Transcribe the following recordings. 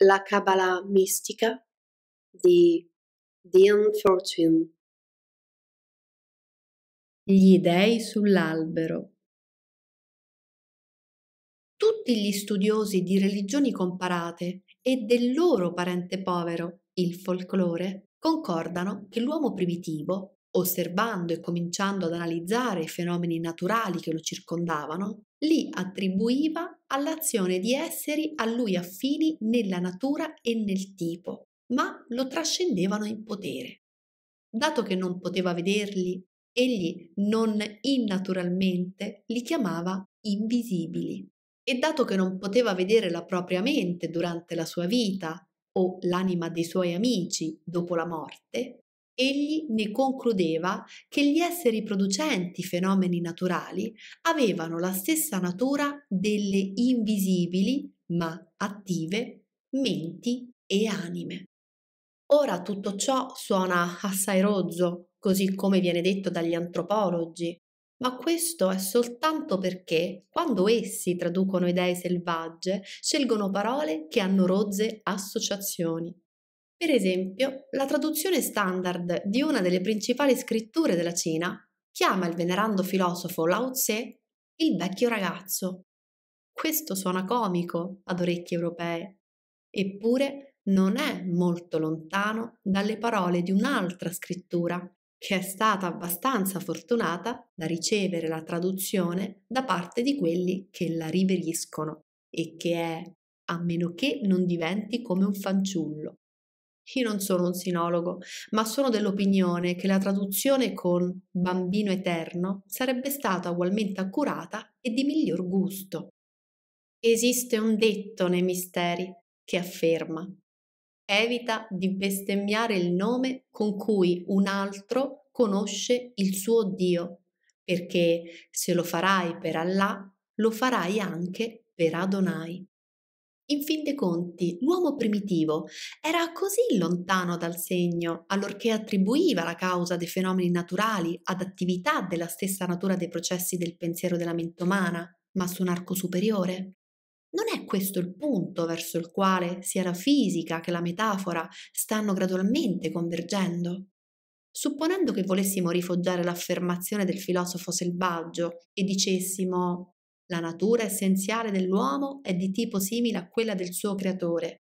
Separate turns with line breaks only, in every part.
la Kabbalah mistica di Dean Fortune. Gli dei sull'albero. Tutti gli studiosi di religioni comparate e del loro parente povero, il folklore, concordano che l'uomo primitivo osservando e cominciando ad analizzare i fenomeni naturali che lo circondavano, li attribuiva all'azione di esseri a lui affini nella natura e nel tipo, ma lo trascendevano in potere. Dato che non poteva vederli, egli non innaturalmente li chiamava invisibili. E dato che non poteva vedere la propria mente durante la sua vita o l'anima dei suoi amici dopo la morte, Egli ne concludeva che gli esseri producenti fenomeni naturali avevano la stessa natura delle invisibili, ma attive, menti e anime. Ora tutto ciò suona assai rozzo, così come viene detto dagli antropologi, ma questo è soltanto perché, quando essi traducono idee selvagge, scelgono parole che hanno rozze associazioni. Per esempio, la traduzione standard di una delle principali scritture della Cina chiama il venerando filosofo Lao Tse il vecchio ragazzo. Questo suona comico ad orecchie europee, eppure non è molto lontano dalle parole di un'altra scrittura che è stata abbastanza fortunata da ricevere la traduzione da parte di quelli che la riveriscono e che è, a meno che non diventi come un fanciullo, io non sono un sinologo, ma sono dell'opinione che la traduzione con bambino eterno sarebbe stata ugualmente accurata e di miglior gusto. Esiste un detto nei misteri che afferma Evita di bestemmiare il nome con cui un altro conosce il suo Dio, perché se lo farai per Allah, lo farai anche per Adonai. In fin dei conti, l'uomo primitivo era così lontano dal segno, allorché attribuiva la causa dei fenomeni naturali ad attività della stessa natura dei processi del pensiero della mente umana, ma su un arco superiore? Non è questo il punto verso il quale sia la fisica che la metafora stanno gradualmente convergendo? Supponendo che volessimo rifoggiare l'affermazione del filosofo selvaggio e dicessimo la natura essenziale dell'uomo è di tipo simile a quella del suo creatore.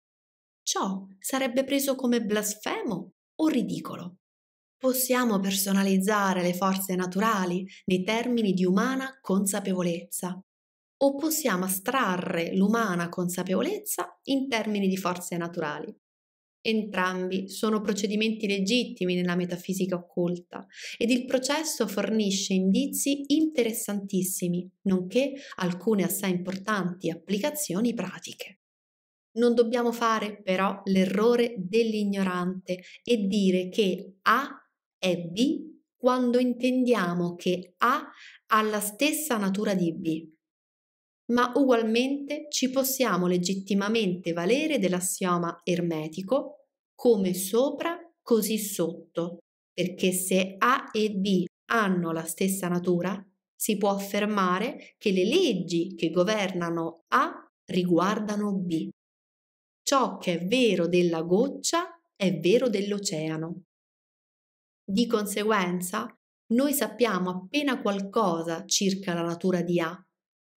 Ciò sarebbe preso come blasfemo o ridicolo. Possiamo personalizzare le forze naturali nei termini di umana consapevolezza o possiamo astrarre l'umana consapevolezza in termini di forze naturali. Entrambi sono procedimenti legittimi nella metafisica occulta ed il processo fornisce indizi interessantissimi, nonché alcune assai importanti applicazioni pratiche. Non dobbiamo fare però l'errore dell'ignorante e dire che A è B quando intendiamo che A ha la stessa natura di B ma ugualmente ci possiamo legittimamente valere dell'assioma ermetico come sopra così sotto, perché se A e B hanno la stessa natura, si può affermare che le leggi che governano A riguardano B. Ciò che è vero della goccia è vero dell'oceano. Di conseguenza, noi sappiamo appena qualcosa circa la natura di A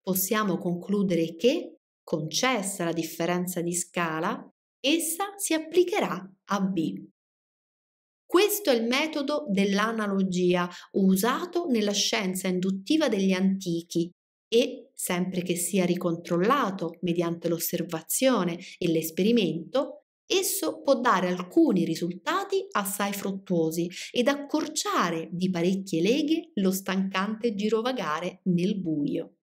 possiamo concludere che, concessa la differenza di scala, essa si applicherà a B. Questo è il metodo dell'analogia usato nella scienza induttiva degli antichi e, sempre che sia ricontrollato mediante l'osservazione e l'esperimento, esso può dare alcuni risultati assai fruttuosi ed accorciare di parecchie leghe lo stancante girovagare nel buio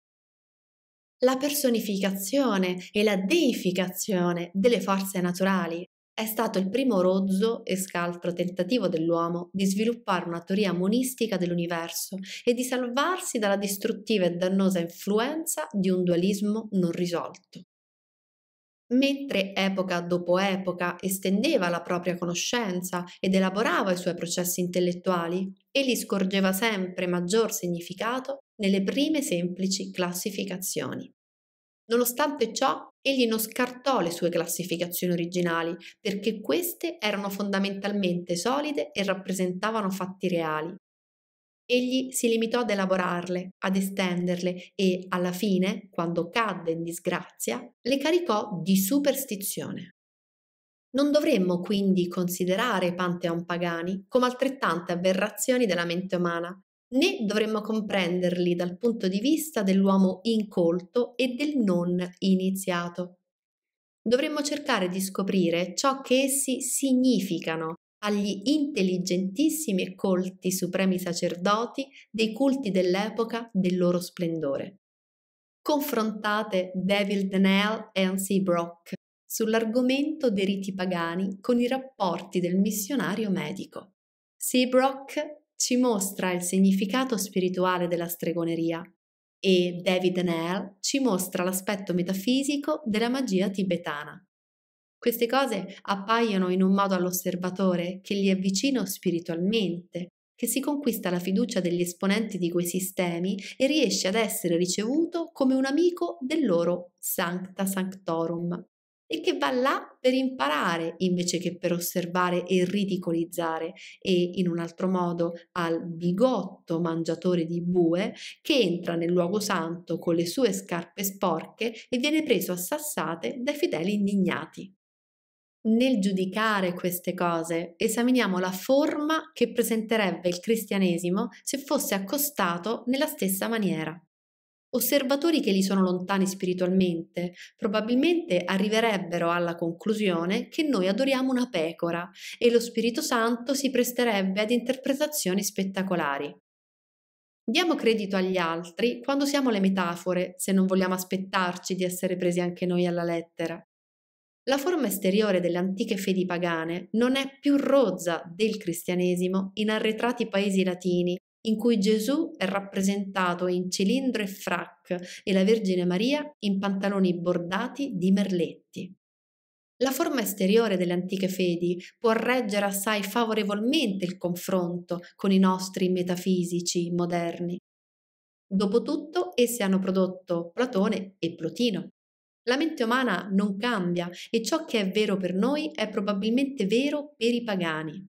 la personificazione e la deificazione delle forze naturali. È stato il primo rozzo e scaltro tentativo dell'uomo di sviluppare una teoria monistica dell'universo e di salvarsi dalla distruttiva e dannosa influenza di un dualismo non risolto. Mentre epoca dopo epoca estendeva la propria conoscenza ed elaborava i suoi processi intellettuali, egli scorgeva sempre maggior significato nelle prime semplici classificazioni. Nonostante ciò, egli non scartò le sue classificazioni originali, perché queste erano fondamentalmente solide e rappresentavano fatti reali, Egli si limitò ad elaborarle, ad estenderle e, alla fine, quando cadde in disgrazia, le caricò di superstizione. Non dovremmo quindi considerare i pantheon pagani come altrettante aberrazioni della mente umana, né dovremmo comprenderli dal punto di vista dell'uomo incolto e del non iniziato. Dovremmo cercare di scoprire ciò che essi significano agli intelligentissimi e colti supremi sacerdoti dei culti dell'epoca del loro splendore. Confrontate David Denell e Ansi Brock sull'argomento dei riti pagani con i rapporti del missionario medico. Seabrook ci mostra il significato spirituale della stregoneria e David Nell ci mostra l'aspetto metafisico della magia tibetana. Queste cose appaiono in un modo all'osservatore che li è vicino spiritualmente, che si conquista la fiducia degli esponenti di quei sistemi e riesce ad essere ricevuto come un amico del loro Sancta Sanctorum e che va là per imparare invece che per osservare e ridicolizzare e in un altro modo al bigotto mangiatore di bue che entra nel luogo santo con le sue scarpe sporche e viene preso a sassate dai fedeli indignati nel giudicare queste cose, esaminiamo la forma che presenterebbe il cristianesimo se fosse accostato nella stessa maniera. Osservatori che li sono lontani spiritualmente probabilmente arriverebbero alla conclusione che noi adoriamo una pecora e lo Spirito Santo si presterebbe ad interpretazioni spettacolari. Diamo credito agli altri quando siamo le metafore, se non vogliamo aspettarci di essere presi anche noi alla lettera. La forma esteriore delle antiche fedi pagane non è più rozza del cristianesimo in arretrati paesi latini, in cui Gesù è rappresentato in cilindro e frac e la Vergine Maria in pantaloni bordati di merletti. La forma esteriore delle antiche fedi può reggere assai favorevolmente il confronto con i nostri metafisici moderni. Dopotutto, essi hanno prodotto Platone e Plotino, la mente umana non cambia e ciò che è vero per noi è probabilmente vero per i pagani.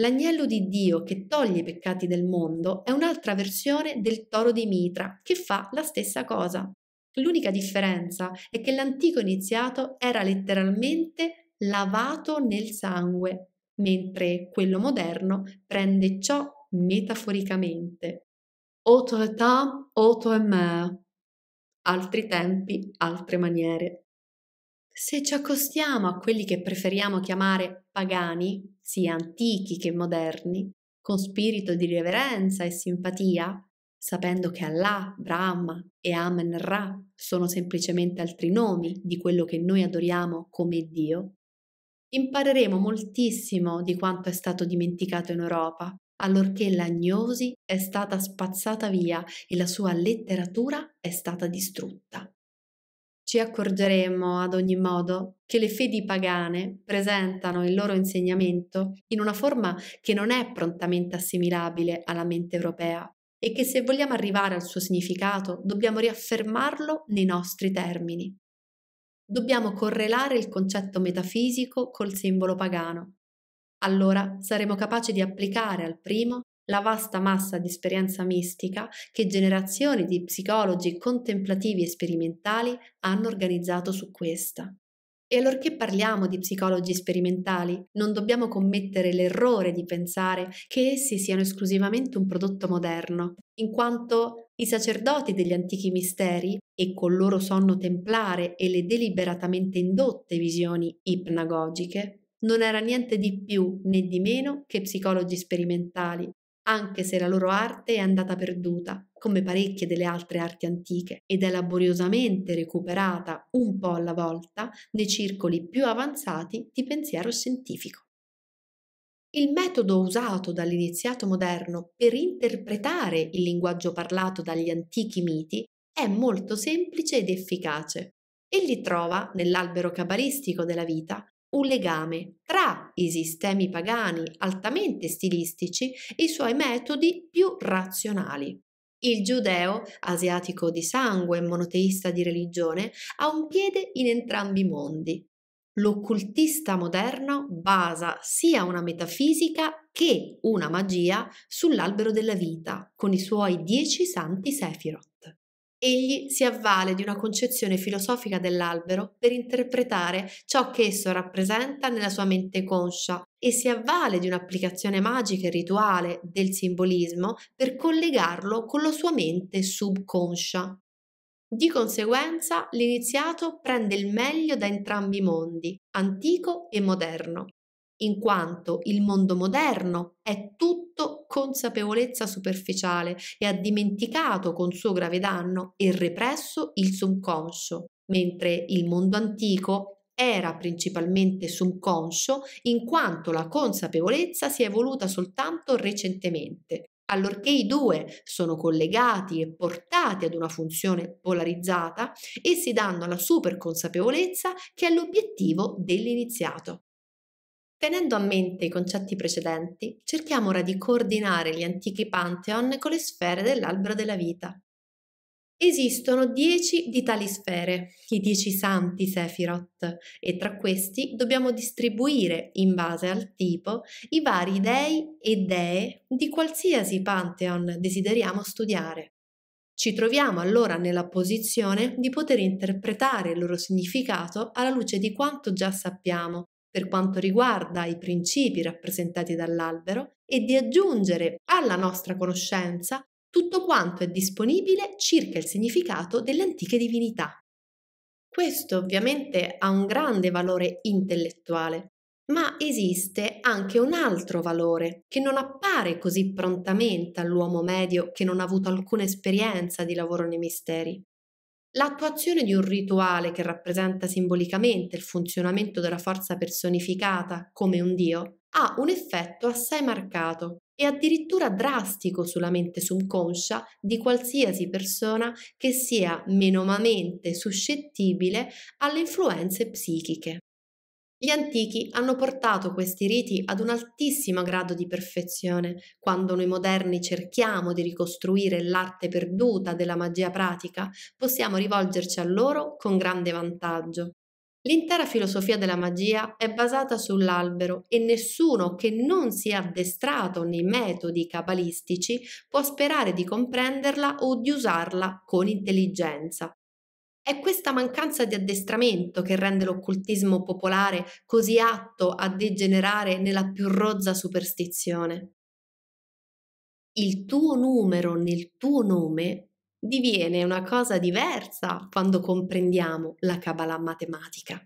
L'agnello di Dio che toglie i peccati del mondo è un'altra versione del toro di Mitra che fa la stessa cosa. L'unica differenza è che l'antico iniziato era letteralmente lavato nel sangue, mentre quello moderno prende ciò metaforicamente. Autre temps, autre mère altri tempi, altre maniere. Se ci accostiamo a quelli che preferiamo chiamare pagani, sia antichi che moderni, con spirito di reverenza e simpatia, sapendo che Allah, Brahma e Amen Ra sono semplicemente altri nomi di quello che noi adoriamo come Dio, impareremo moltissimo di quanto è stato dimenticato in Europa allorché l'agnosi è stata spazzata via e la sua letteratura è stata distrutta. Ci accorgeremo ad ogni modo, che le fedi pagane presentano il loro insegnamento in una forma che non è prontamente assimilabile alla mente europea e che se vogliamo arrivare al suo significato dobbiamo riaffermarlo nei nostri termini. Dobbiamo correlare il concetto metafisico col simbolo pagano allora saremo capaci di applicare al primo la vasta massa di esperienza mistica che generazioni di psicologi contemplativi e sperimentali hanno organizzato su questa. E allorché parliamo di psicologi sperimentali, non dobbiamo commettere l'errore di pensare che essi siano esclusivamente un prodotto moderno, in quanto i sacerdoti degli antichi misteri, e col loro sonno templare e le deliberatamente indotte visioni ipnagogiche, non era niente di più né di meno che psicologi sperimentali, anche se la loro arte è andata perduta, come parecchie delle altre arti antiche, ed è laboriosamente recuperata un po' alla volta nei circoli più avanzati di pensiero scientifico. Il metodo usato dall'iniziato moderno per interpretare il linguaggio parlato dagli antichi miti è molto semplice ed efficace. Egli trova, nell'albero cabalistico della vita, un legame tra i sistemi pagani altamente stilistici e i suoi metodi più razionali. Il giudeo, asiatico di sangue e monoteista di religione, ha un piede in entrambi i mondi. L'occultista moderno basa sia una metafisica che una magia sull'albero della vita, con i suoi dieci santi sefiro. Egli si avvale di una concezione filosofica dell'albero per interpretare ciò che esso rappresenta nella sua mente conscia e si avvale di un'applicazione magica e rituale del simbolismo per collegarlo con la sua mente subconscia. Di conseguenza, l'iniziato prende il meglio da entrambi i mondi, antico e moderno, in quanto il mondo moderno è tutto consapevolezza superficiale e ha dimenticato con suo grave danno e represso il subconscio, mentre il mondo antico era principalmente subconscio in quanto la consapevolezza si è evoluta soltanto recentemente. Allorché i due sono collegati e portati ad una funzione polarizzata, essi danno la superconsapevolezza che è l'obiettivo dell'iniziato. Tenendo a mente i concetti precedenti, cerchiamo ora di coordinare gli antichi pantheon con le sfere dell'albero della vita. Esistono dieci di tali sfere, i dieci santi Sefirot, e tra questi dobbiamo distribuire, in base al tipo, i vari dei e dee di qualsiasi pantheon desideriamo studiare. Ci troviamo allora nella posizione di poter interpretare il loro significato alla luce di quanto già sappiamo per quanto riguarda i principi rappresentati dall'albero e di aggiungere alla nostra conoscenza tutto quanto è disponibile circa il significato delle antiche divinità. Questo ovviamente ha un grande valore intellettuale, ma esiste anche un altro valore che non appare così prontamente all'uomo medio che non ha avuto alcuna esperienza di lavoro nei misteri, L'attuazione di un rituale che rappresenta simbolicamente il funzionamento della forza personificata come un dio ha un effetto assai marcato e addirittura drastico sulla mente subconscia di qualsiasi persona che sia menomamente suscettibile alle influenze psichiche. Gli antichi hanno portato questi riti ad un altissimo grado di perfezione, quando noi moderni cerchiamo di ricostruire l'arte perduta della magia pratica, possiamo rivolgerci a loro con grande vantaggio. L'intera filosofia della magia è basata sull'albero e nessuno che non sia addestrato nei metodi cabalistici può sperare di comprenderla o di usarla con intelligenza. È questa mancanza di addestramento che rende l'occultismo popolare così atto a degenerare nella più rozza superstizione. Il tuo numero nel tuo nome diviene una cosa diversa quando comprendiamo la Kabbalah matematica.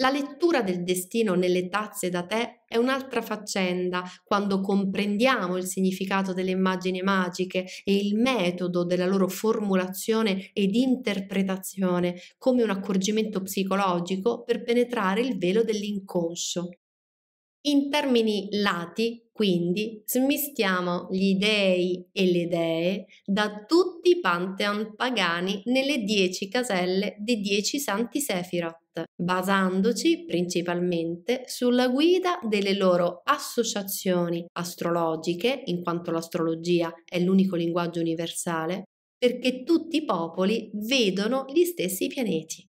La lettura del destino nelle tazze da te è un'altra faccenda quando comprendiamo il significato delle immagini magiche e il metodo della loro formulazione ed interpretazione come un accorgimento psicologico per penetrare il velo dell'inconscio. In termini lati, quindi, smistiamo gli dei e le dee da tutti i pantheon pagani nelle dieci caselle dei dieci santi Sefirot, basandoci principalmente sulla guida delle loro associazioni astrologiche, in quanto l'astrologia è l'unico linguaggio universale, perché tutti i popoli vedono gli stessi pianeti.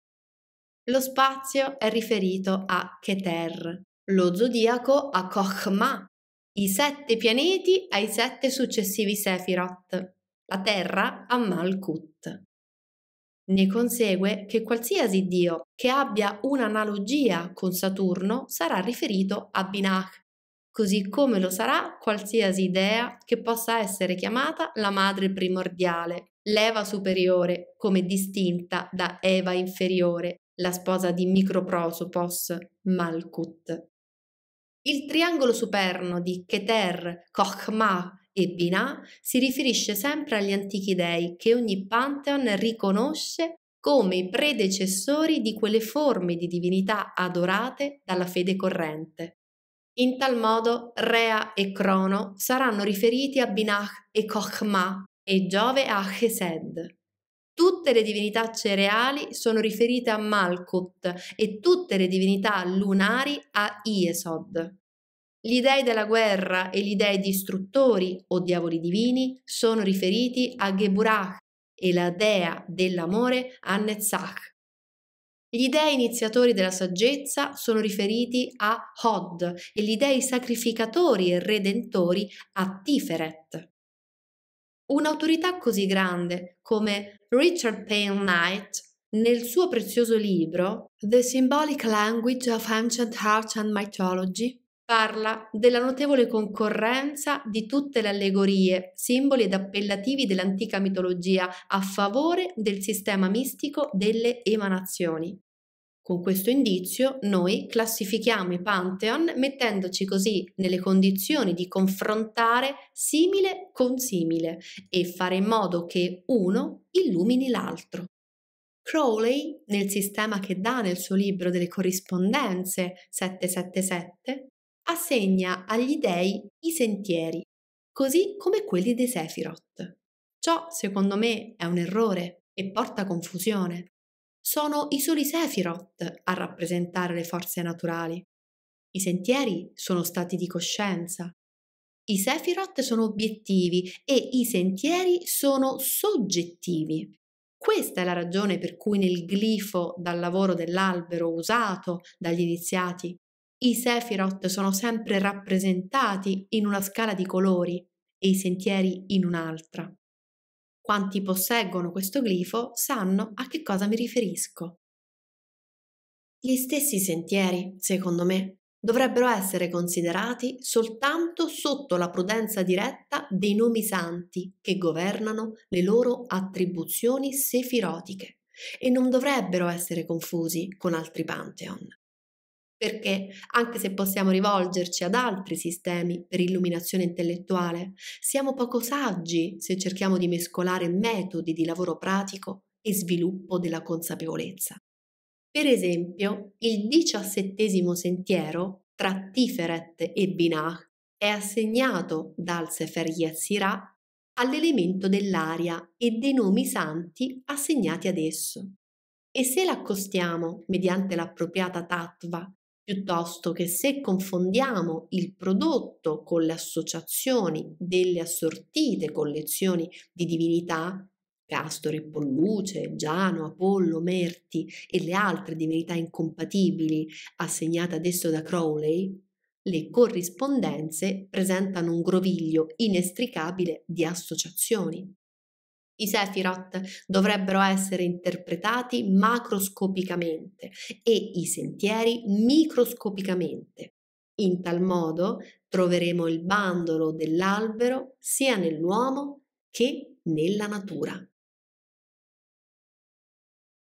Lo spazio è riferito a Keter, lo zodiaco a Kochma, i sette pianeti ai sette successivi Sephiroth, la terra a Malkut. Ne consegue che qualsiasi dio che abbia un'analogia con Saturno sarà riferito a Binach, così come lo sarà qualsiasi dea che possa essere chiamata la madre primordiale, l'Eva superiore, come distinta da Eva inferiore, la sposa di Microprosopos, Malkut. Il triangolo superno di Keter, Kochmah e Binah si riferisce sempre agli antichi dei che ogni pantheon riconosce come i predecessori di quelle forme di divinità adorate dalla fede corrente. In tal modo Rea e Crono saranno riferiti a Binah e Kochmah e Giove a Chesed. Tutte le divinità cereali sono riferite a Malkut e tutte le divinità lunari a Iesod. Gli dei della guerra e gli dei distruttori o diavoli divini sono riferiti a Geburah e la dea dell'amore a Netzach. Gli dei iniziatori della saggezza sono riferiti a Hod e gli dei sacrificatori e redentori a Tiferet. Un'autorità così grande come Richard Payne Knight nel suo prezioso libro The Symbolic Language of Ancient Art and Mythology parla della notevole concorrenza di tutte le allegorie, simboli ed appellativi dell'antica mitologia a favore del sistema mistico delle emanazioni. Con questo indizio noi classifichiamo i pantheon mettendoci così nelle condizioni di confrontare simile con simile e fare in modo che uno illumini l'altro. Crowley, nel sistema che dà nel suo libro delle corrispondenze 777, assegna agli dei i sentieri, così come quelli dei Sephiroth. Ciò, secondo me, è un errore e porta confusione, sono i soli Sephiroth a rappresentare le forze naturali. I sentieri sono stati di coscienza. I Sephiroth sono obiettivi e i sentieri sono soggettivi. Questa è la ragione per cui nel glifo dal lavoro dell'albero usato dagli iniziati, i Sephiroth sono sempre rappresentati in una scala di colori e i sentieri in un'altra. Quanti posseggono questo glifo sanno a che cosa mi riferisco. Gli stessi sentieri, secondo me, dovrebbero essere considerati soltanto sotto la prudenza diretta dei nomi santi che governano le loro attribuzioni sefirotiche e non dovrebbero essere confusi con altri pantheon perché anche se possiamo rivolgerci ad altri sistemi per illuminazione intellettuale, siamo poco saggi se cerchiamo di mescolare metodi di lavoro pratico e sviluppo della consapevolezza. Per esempio, il diciassettesimo sentiero tra Tiferet e Binah è assegnato dal Sefer Yetzirah all'elemento dell'aria e dei nomi santi assegnati ad esso. E se l'accostiamo, mediante l'appropriata tattva, piuttosto che se confondiamo il prodotto con le associazioni delle assortite collezioni di divinità, Castore, Polluce, Giano, Apollo, Merti e le altre divinità incompatibili assegnate adesso da Crowley, le corrispondenze presentano un groviglio inestricabile di associazioni. I Sephiroth dovrebbero essere interpretati macroscopicamente e i sentieri microscopicamente. In tal modo troveremo il bandolo dell'albero sia nell'uomo che nella natura.